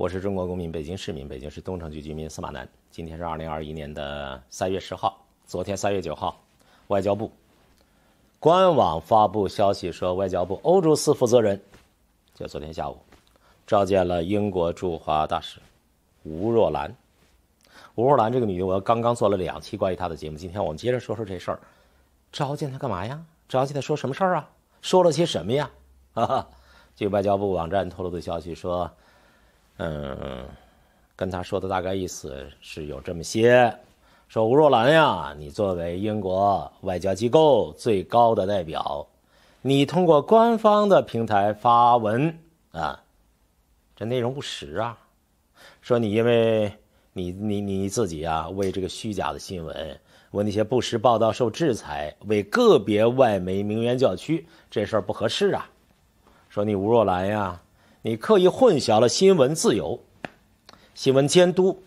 我是中国公民，北京市民，北京市东城区居民司马南。今天是二零二一年的三月十号。昨天三月九号，外交部官网发布消息说，外交部欧洲司负责人就昨天下午召见了英国驻华大使吴若兰。吴若兰这个女的，我刚刚做了两期关于她的节目。今天我们接着说说这事儿。召见她干嘛呀？召见她说什么事儿啊？说了些什么呀？哈，据外交部网站透露的消息说。嗯，跟他说的大概意思是有这么些，说吴若兰呀，你作为英国外交机构最高的代表，你通过官方的平台发文啊，这内容不实啊。说你因为你你你自己呀，为这个虚假的新闻，为那些不实报道受制裁，为个别外媒名媛叫屈，这事儿不合适啊。说你吴若兰呀。你刻意混淆了新闻自由、新闻监督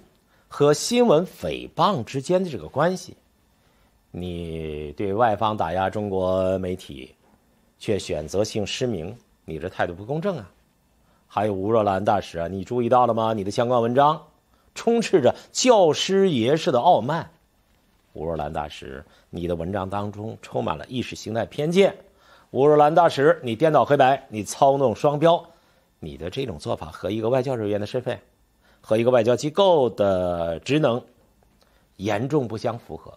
和新闻诽谤之间的这个关系。你对外方打压中国媒体，却选择性失明，你这态度不公正啊！还有吴若兰大使啊，你注意到了吗？你的相关文章充斥着教师爷式的傲慢。吴若兰大使，你的文章当中充满了意识形态偏见。吴若兰大使，你颠倒黑白，你操弄双标。你的这种做法和一个外交人员的身份，和一个外交机构的职能严重不相符合。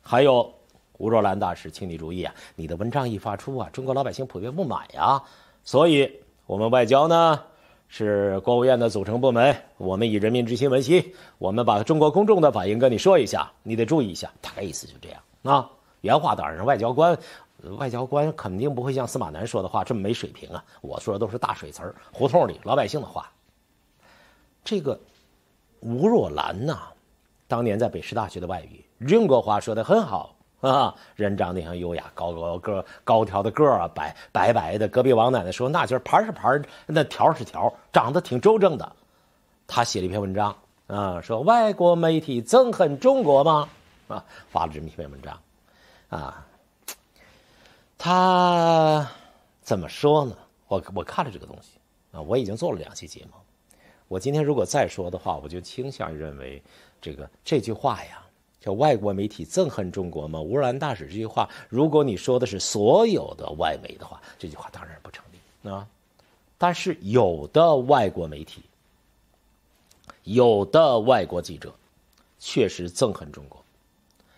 还有吴若兰大使，请你注意啊！你的文章一发出啊，中国老百姓普遍不满呀。所以我们外交呢是国务院的组成部门，我们以人民之心闻心，我们把中国公众的反应跟你说一下，你得注意一下。大概意思就这样啊。原话当然是外交官。外交官肯定不会像司马南说的话这么没水平啊！我说的都是大水词儿，胡同里老百姓的话。这个吴若兰呐，当年在北师大学的外语，中国话说的很好啊，人长得像优雅，高高个高挑的个儿啊，白白白的。隔壁王奶奶说那就是盘是盘，那条是条，长得挺周正的。他写了一篇文章啊，说外国媒体憎恨中国吗？啊，发了这么一篇文章，啊。他怎么说呢？我我看了这个东西啊，我已经做了两期节目。我今天如果再说的话，我就倾向于认为，这个这句话呀，叫外国媒体憎恨中国吗？乌兰大使这句话，如果你说的是所有的外媒的话，这句话当然不成立啊。但是有的外国媒体，有的外国记者，确实憎恨中国，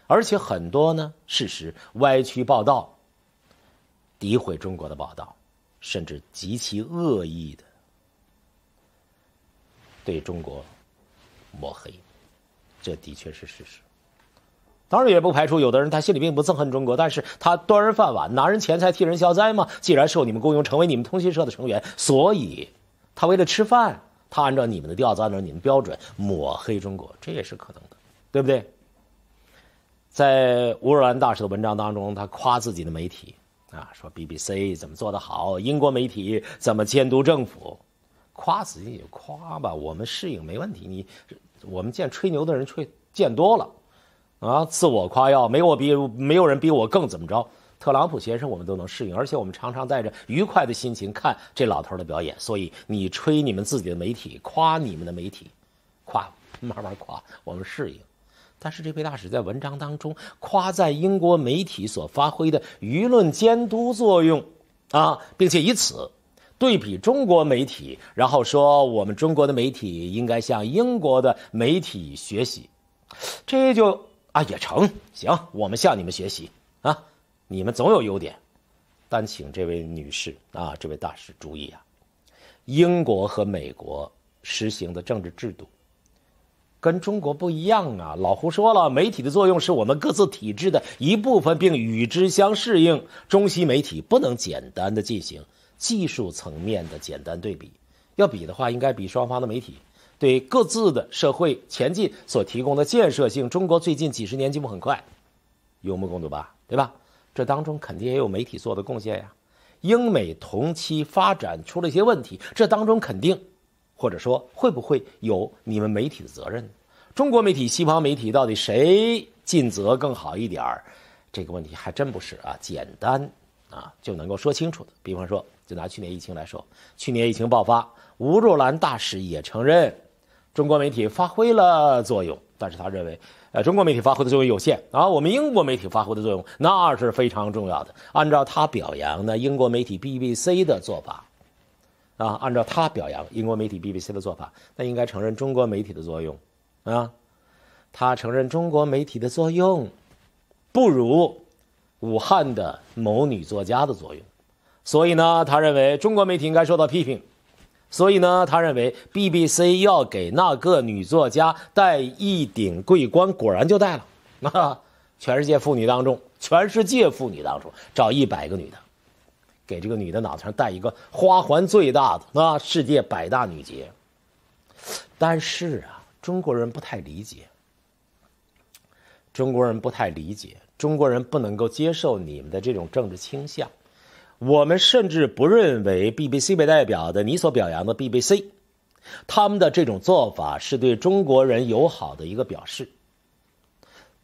而且很多呢，事实歪曲报道。诋毁中国的报道，甚至极其恶意的对中国抹黑，这的确是事实。当然，也不排除有的人他心里并不憎恨中国，但是他端人饭碗拿人钱财替人消灾嘛。既然受你们雇佣，成为你们通讯社的成员，所以他为了吃饭，他按照你们的调子，按照你们标准抹黑中国，这也是可能的，对不对？在乌尔兰大使的文章当中，他夸自己的媒体。啊，说 B B C 怎么做得好，英国媒体怎么监督政府，夸自己就夸吧，我们适应没问题。你，我们见吹牛的人吹见多了，啊，自我夸耀，没有我比没有人比我更怎么着？特朗普先生我们都能适应，而且我们常常带着愉快的心情看这老头的表演。所以你吹你们自己的媒体，夸你们的媒体，夸慢慢夸，我们适应。但是这位大使在文章当中夸赞英国媒体所发挥的舆论监督作用啊，并且以此对比中国媒体，然后说我们中国的媒体应该向英国的媒体学习，这就啊也成行，我们向你们学习啊，你们总有优点，但请这位女士啊，这位大使注意啊，英国和美国实行的政治制度。跟中国不一样啊！老胡说了，媒体的作用是我们各自体制的一部分，并与之相适应。中西媒体不能简单的进行技术层面的简单对比，要比的话，应该比双方的媒体对各自的社会前进所提供的建设性。中国最近几十年进步很快，有目共睹吧？对吧？这当中肯定也有媒体做的贡献呀。英美同期发展出了一些问题，这当中肯定。或者说，会不会有你们媒体的责任中国媒体、西方媒体到底谁尽责更好一点儿？这个问题还真不是啊简单啊就能够说清楚的。比方说，就拿去年疫情来说，去年疫情爆发，吴若兰大使也承认中国媒体发挥了作用，但是他认为，呃，中国媒体发挥的作用有限啊。我们英国媒体发挥的作用那是非常重要的。按照他表扬的英国媒体 BBC 的做法。啊，按照他表扬英国媒体 BBC 的做法，那应该承认中国媒体的作用啊。他承认中国媒体的作用不如武汉的某女作家的作用，所以呢，他认为中国媒体应该受到批评。所以呢，他认为 BBC 要给那个女作家戴一顶桂冠，果然就戴了。那全世界妇女当中，全世界妇女当中找一百个女的。给这个女的脑袋上戴一个花环，最大的啊，世界百大女杰。但是啊，中国人不太理解，中国人不太理解，中国人不能够接受你们的这种政治倾向。我们甚至不认为 BBC 为代表的你所表扬的 BBC，他们的这种做法是对中国人友好的一个表示。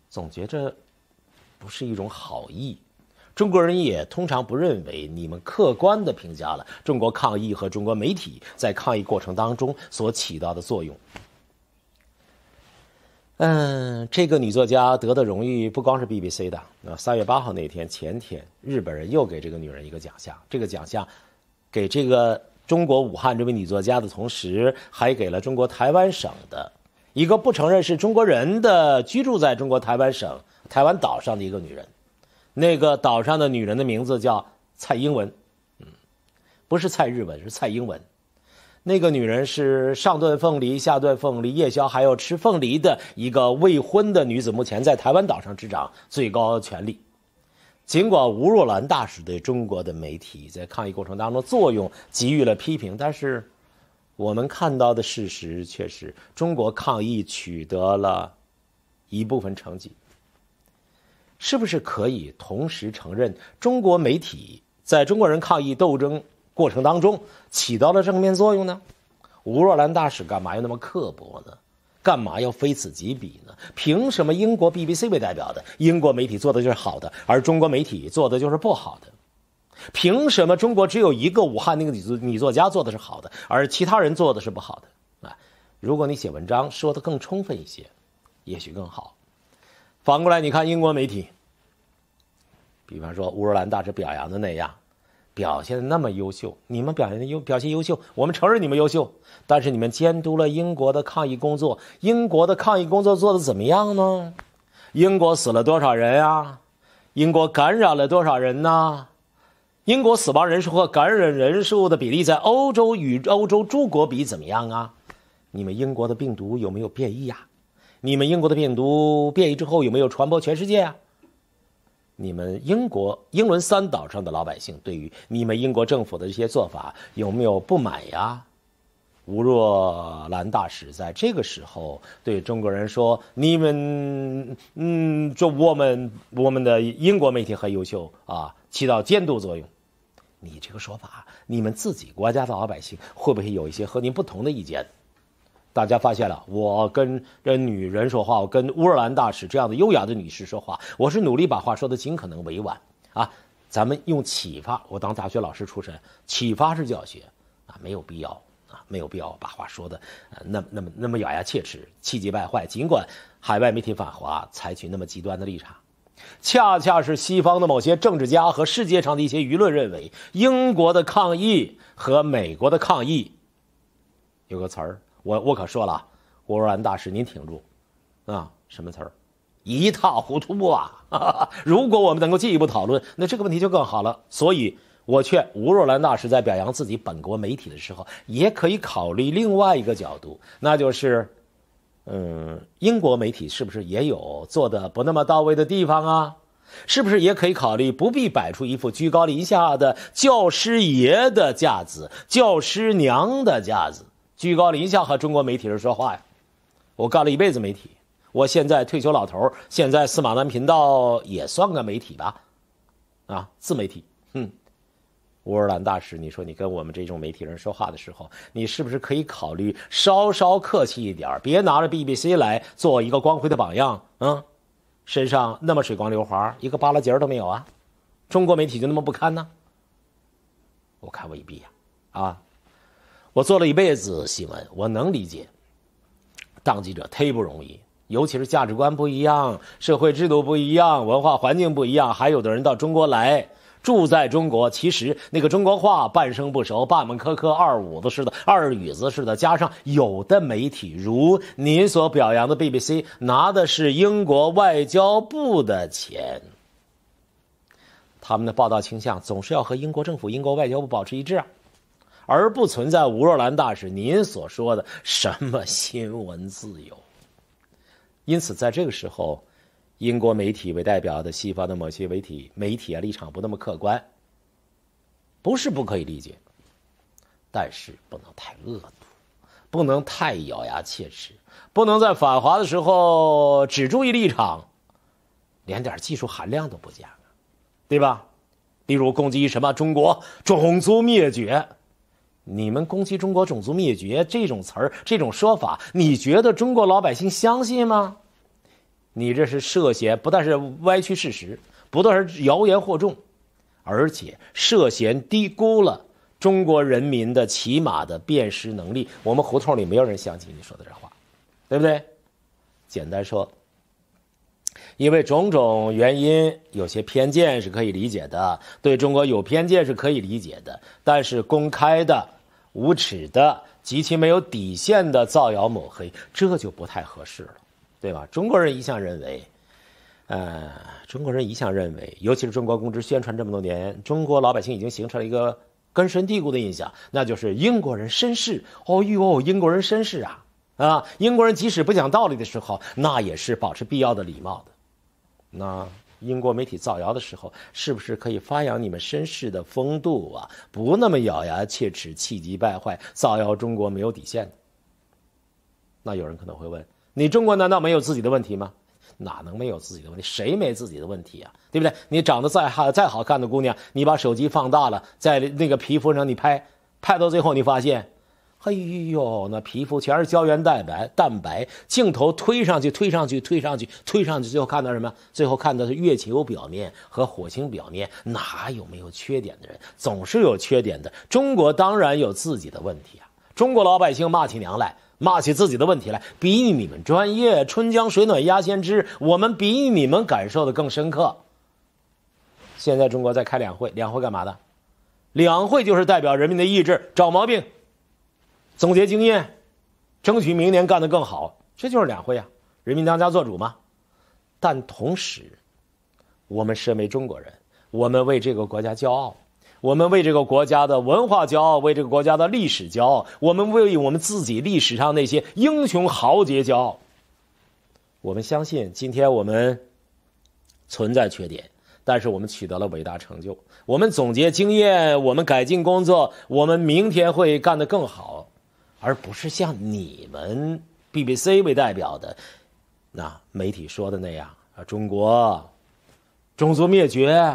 总觉着不是一种好意。中国人也通常不认为你们客观的评价了中国抗疫和中国媒体在抗疫过程当中所起到的作用。嗯，这个女作家得的荣誉不光是 BBC 的。那三月八号那天前天，日本人又给这个女人一个奖项。这个奖项给这个中国武汉这位女作家的同时，还给了中国台湾省的一个不承认是中国人的居住在中国台湾省台湾岛上的一个女人。那个岛上的女人的名字叫蔡英文，嗯，不是蔡日文，是蔡英文。那个女人是上顿凤梨，下顿凤梨，夜宵还要吃凤梨的一个未婚的女子，目前在台湾岛上执掌最高权力。尽管吴若兰大使对中国的媒体在抗议过程当中作用给予了批评，但是我们看到的事实却是，中国抗议取得了一部分成绩。是不是可以同时承认中国媒体在中国人抗议斗争过程当中起到了正面作用呢？吴若兰大使干嘛要那么刻薄呢？干嘛要非此即彼呢？凭什么英国 BBC 为代表的英国媒体做的就是好的，而中国媒体做的就是不好的？凭什么中国只有一个武汉那个女女作家做的是好的，而其他人做的是不好的啊？如果你写文章说的更充分一些，也许更好。反过来，你看英国媒体，比方说乌尔兰大使表扬的那样，表现的那么优秀。你们表现的优表现优秀，我们承认你们优秀。但是你们监督了英国的抗疫工作，英国的抗疫工作做的怎么样呢？英国死了多少人啊？英国感染了多少人呢？英国死亡人数和感染人数的比例在欧洲与欧洲诸国比怎么样啊？你们英国的病毒有没有变异呀？你们英国的病毒变异之后有没有传播全世界啊？你们英国英伦三岛上的老百姓对于你们英国政府的这些做法有没有不满呀？吴若兰大使在这个时候对中国人说：“你们，嗯，这我们我们的英国媒体很优秀啊，起到监督作用。”你这个说法，你们自己国家的老百姓会不会有一些和您不同的意见？大家发现了，我跟这女人说话，我跟乌尔兰大使这样的优雅的女士说话，我是努力把话说的尽可能委婉啊。咱们用启发，我当大学老师出身，启发式教学啊，没有必要啊，没有必要把话说的那那么那么咬牙切齿、气急败坏。尽管海外媒体反华采取那么极端的立场，恰恰是西方的某些政治家和世界上的一些舆论认为，英国的抗议和美国的抗议有个词儿。我我可说了，吴若兰大师您挺住，啊，什么词儿，一塌糊涂啊！哈哈！如果我们能够进一步讨论，那这个问题就更好了。所以，我劝吴若兰大师在表扬自己本国媒体的时候，也可以考虑另外一个角度，那就是，嗯，英国媒体是不是也有做的不那么到位的地方啊？是不是也可以考虑不必摆出一副居高临下的教师爷的架子、教师娘的架子？居高临下和中国媒体人说话呀！我干了一辈子媒体，我现在退休老头现在司马南频道也算个媒体吧？啊，自媒体，哼！乌尔兰大使，你说你跟我们这种媒体人说话的时候，你是不是可以考虑稍稍客气一点别拿着 BBC 来做一个光辉的榜样啊！身上那么水光流滑，一个巴拉节儿都没有啊！中国媒体就那么不堪呢？我看未必呀！啊！我做了一辈子新闻，我能理解。当记者忒不容易，尤其是价值观不一样、社会制度不一样、文化环境不一样。还有的人到中国来，住在中国，其实那个中国话半生不熟，半门磕磕二五子似的，二语子似的。加上有的媒体，如您所表扬的 BBC，拿的是英国外交部的钱，他们的报道倾向总是要和英国政府、英国外交部保持一致。而不存在吴若兰大使您所说的什么新闻自由。因此，在这个时候，英国媒体为代表的西方的某些媒体媒体啊立场不那么客观，不是不可以理解，但是不能太恶毒，不能太咬牙切齿，不能在反华的时候只注意立场，连点技术含量都不讲对吧？例如攻击什么中国种族灭绝。你们攻击中国种族灭绝这种词儿、这种说法，你觉得中国老百姓相信吗？你这是涉嫌不但是歪曲事实，不但是谣言惑众，而且涉嫌低估了中国人民的起码的辨识能力。我们胡同里没有人相信你说的这话，对不对？简单说。因为种种原因，有些偏见是可以理解的。对中国有偏见是可以理解的，但是公开的、无耻的、极其没有底线的造谣抹黑，这就不太合适了，对吧？中国人一向认为，呃，中国人一向认为，尤其是中国公知宣传这么多年，中国老百姓已经形成了一个根深蒂固的印象，那就是英国人绅士。哦哟英国人绅士啊啊！英国人即使不讲道理的时候，那也是保持必要的礼貌的。那英国媒体造谣的时候，是不是可以发扬你们绅士的风度啊？不那么咬牙切齿、气急败坏，造谣中国没有底线。那有人可能会问：你中国难道没有自己的问题吗？哪能没有自己的问题？谁没自己的问题啊？对不对？你长得再好、再好看的姑娘，你把手机放大了，在那个皮肤上你拍，拍到最后你发现。哎呦，那皮肤全是胶原蛋白、蛋白，镜头推上去，推上去，推上去，推上去，最后看到什么？最后看到是月球表面和火星表面，哪有没有缺点的人？总是有缺点的。中国当然有自己的问题啊！中国老百姓骂起娘来，骂起自己的问题来，比你们专业。春江水暖鸭先知，我们比你们感受的更深刻。现在中国在开两会，两会干嘛的？两会就是代表人民的意志，找毛病。总结经验，争取明年干得更好，这就是两会啊！人民当家作主嘛。但同时，我们身为中国人，我们为这个国家骄傲，我们为这个国家的文化骄傲，为这个国家的历史骄傲，我们为我们自己历史上那些英雄豪杰骄傲。我们相信，今天我们存在缺点，但是我们取得了伟大成就。我们总结经验，我们改进工作，我们明天会干得更好。而不是像你们 BBC 为代表的那媒体说的那样啊，中国种族灭绝，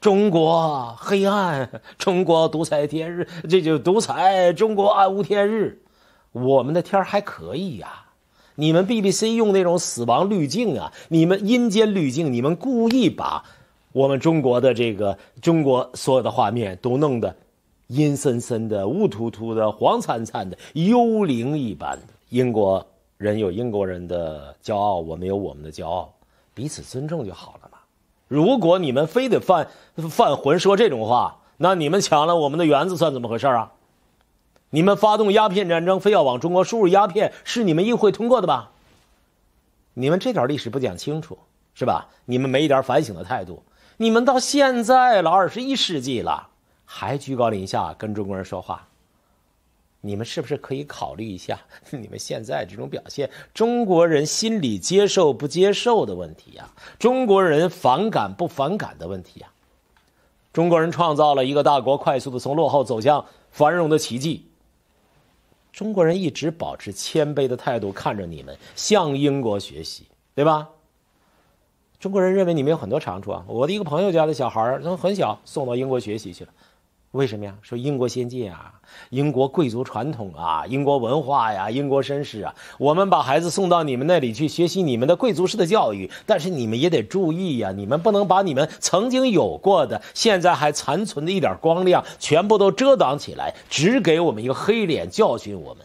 中国黑暗，中国独裁天日，这就独裁，中国暗无天日。我们的天还可以呀，你们 BBC 用那种死亡滤镜啊，你们阴间滤镜，你们故意把我们中国的这个中国所有的画面都弄得。阴森森的、雾突突的、黄灿灿的、幽灵一般的英国人有英国人的骄傲，我们有我们的骄傲，彼此尊重就好了嘛。如果你们非得犯犯浑说这种话，那你们抢了我们的园子算怎么回事啊？你们发动鸦片战争，非要往中国输入鸦片，是你们议会通过的吧？你们这点历史不讲清楚是吧？你们没一点反省的态度，你们到现在了二十一世纪了。还居高临下跟中国人说话，你们是不是可以考虑一下 你们现在这种表现，中国人心里接受不接受的问题呀？中国人反感不反感的问题呀？中国人创造了一个大国快速的从落后走向繁荣的奇迹。中国人一直保持谦卑的态度看着你们，向英国学习，对吧？中国人认为你们有很多长处啊。我的一个朋友家的小孩从很小送到英国学习去了。为什么呀？说英国先进啊，英国贵族传统啊，英国文化呀，英国绅士啊，我们把孩子送到你们那里去学习你们的贵族式的教育，但是你们也得注意呀，你们不能把你们曾经有过的、现在还残存的一点光亮全部都遮挡起来，只给我们一个黑脸教训我们。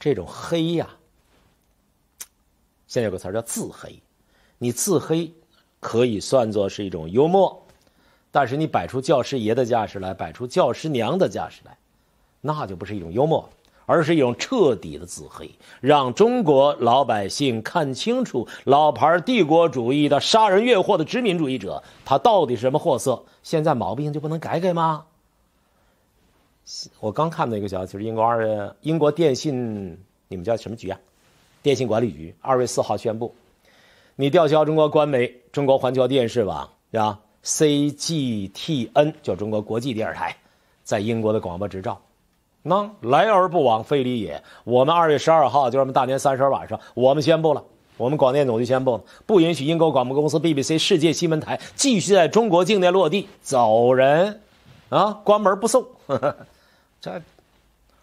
这种黑呀，现在有个词叫自黑，你自黑可以算作是一种幽默。但是你摆出教师爷的架势来，摆出教师娘的架势来，那就不是一种幽默，而是一种彻底的自黑，让中国老百姓看清楚老牌帝国主义的杀人越货的殖民主义者他到底是什么货色。现在毛病就不能改改吗？我刚看到一个息，就是英国二，英国电信，你们叫什么局啊？电信管理局二月四号宣布，你吊销中国官媒中国环球电视网，对吧？CGTN 就中国国际电视台，在英国的广播执照，那来而不往非礼也。我们二月十二号，就是我们大年三十晚上，我们宣布了，我们广电总局宣布了，不允许英国广播公司 BBC 世界新闻台继续在中国境内落地，走人，啊，关门不送。这，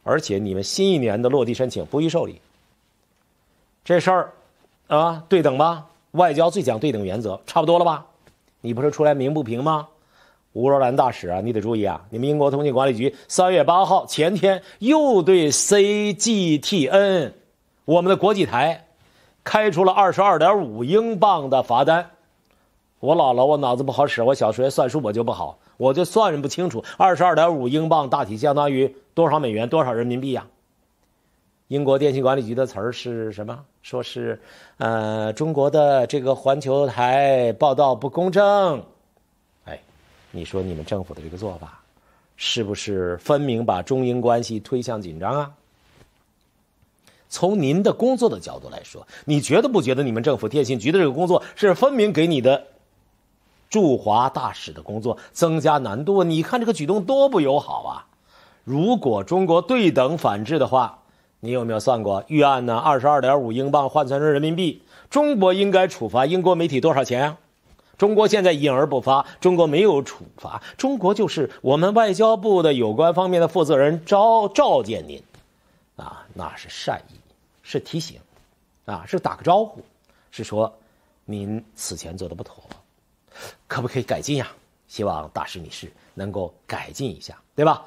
而且你们新一年的落地申请不予受理。这事儿，啊，对等吧？外交最讲对等原则，差不多了吧？你不是出来鸣不平吗？乌若兰大使啊，你得注意啊！你们英国通信管理局三月八号前天又对 CGTN，我们的国际台，开出了二十二点五英镑的罚单。我姥姥，我脑子不好使，我小学算数我就不好，我就算不清楚。二十二点五英镑大体相当于多少美元、多少人民币呀？英国电信管理局的词儿是什么？说是，呃，中国的这个环球台报道不公正。哎，你说你们政府的这个做法，是不是分明把中英关系推向紧张啊？从您的工作的角度来说，你觉得不觉得你们政府电信局的这个工作是分明给你的驻华大使的工作增加难度？你看这个举动多不友好啊！如果中国对等反制的话，你有没有算过预案呢？二十二点五英镑换算成人民币，中国应该处罚英国媒体多少钱？啊？中国现在隐而不发，中国没有处罚，中国就是我们外交部的有关方面的负责人召召见您，啊，那是善意，是提醒，啊，是打个招呼，是说您此前做的不妥，可不可以改进呀？希望大使女士能够改进一下，对吧？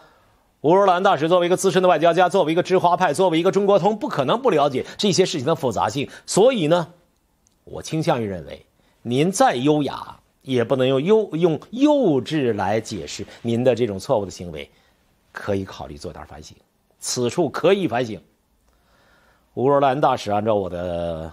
乌尔兰大使作为一个资深的外交家，作为一个知华派，作为一个中国通，不可能不了解这些事情的复杂性。所以呢，我倾向于认为，您再优雅，也不能用幼用幼稚来解释您的这种错误的行为。可以考虑做点反省，此处可以反省。乌尔兰大使按照我的。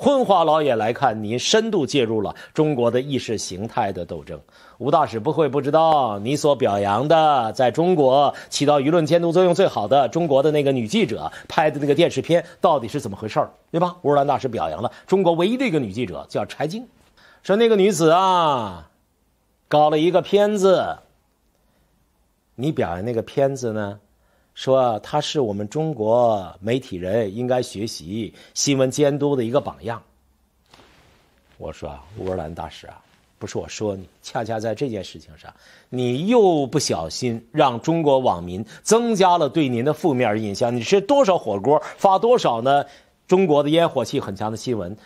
昏花老眼来看，您深度介入了中国的意识形态的斗争。吴大使不会不知道，你所表扬的，在中国起到舆论监督作用最好的中国的那个女记者拍的那个电视片到底是怎么回事儿，对吧？乌兰大使表扬了中国唯一的一个女记者，叫柴静，说那个女子啊，搞了一个片子。你表扬那个片子呢？说他是我们中国媒体人应该学习新闻监督的一个榜样。我说啊，乌尔兰大使啊，不是我说你，恰恰在这件事情上，你又不小心让中国网民增加了对您的负面印象。你吃多少火锅，发多少呢？中国的烟火气很强的新闻，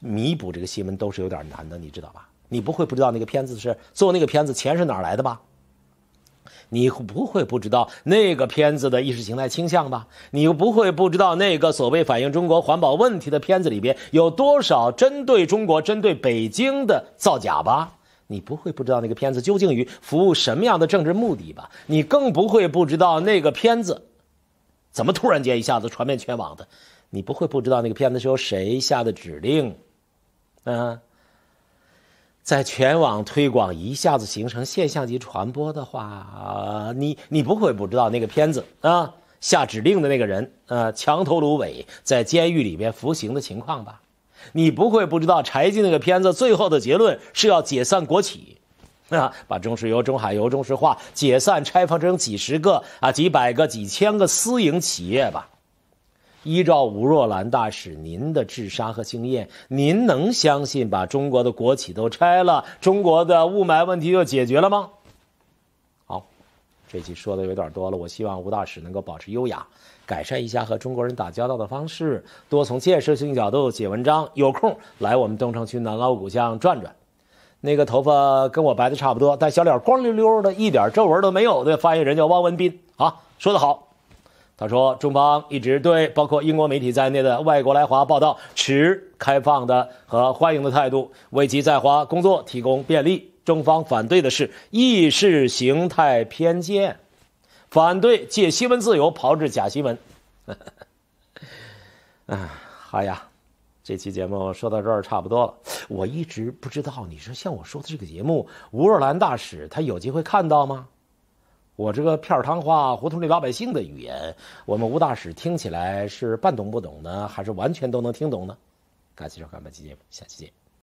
弥补这个新闻都是有点难的，你知道吧？你不会不知道那个片子是做那个片子钱是哪来的吧？你不会不知道那个片子的意识形态倾向吧？你又不会不知道那个所谓反映中国环保问题的片子里边有多少针对中国、针对北京的造假吧？你不会不知道那个片子究竟于服务什么样的政治目的吧？你更不会不知道那个片子怎么突然间一下子传遍全网的？你不会不知道那个片子是由谁下的指令？啊？在全网推广一下子形成现象级传播的话，你你不会不知道那个片子啊，下指令的那个人啊，墙头芦苇在监狱里面服刑的情况吧？你不会不知道柴静那个片子最后的结论是要解散国企，啊，把中石油、中海油、中石化解散拆分成几十个啊、几百个、几千个私营企业吧？依照吴若兰大使您的智商和经验，您能相信把中国的国企都拆了，中国的雾霾问题就解决了吗？好，这期说的有点多了，我希望吴大使能够保持优雅，改善一下和中国人打交道的方式，多从建设性角度写文章。有空来我们东城区南锣鼓巷转转。那个头发跟我白的差不多，但小脸光溜溜的，一点皱纹都没有的发言人叫汪文斌啊，说的好。他说：“中方一直对包括英国媒体在内的外国来华报道持开放的和欢迎的态度，为其在华工作提供便利。中方反对的是意识形态偏见，反对借新闻自由炮制假新闻。”啊，好呀，这期节目说到这儿差不多了。我一直不知道，你说像我说的这个节目，吴若兰大使他有机会看到吗？我这个片儿汤话，胡同里老百姓的语言，我们吴大使听起来是半懂不懂呢，还是完全都能听懂呢？感谢收看本期节目，下期见。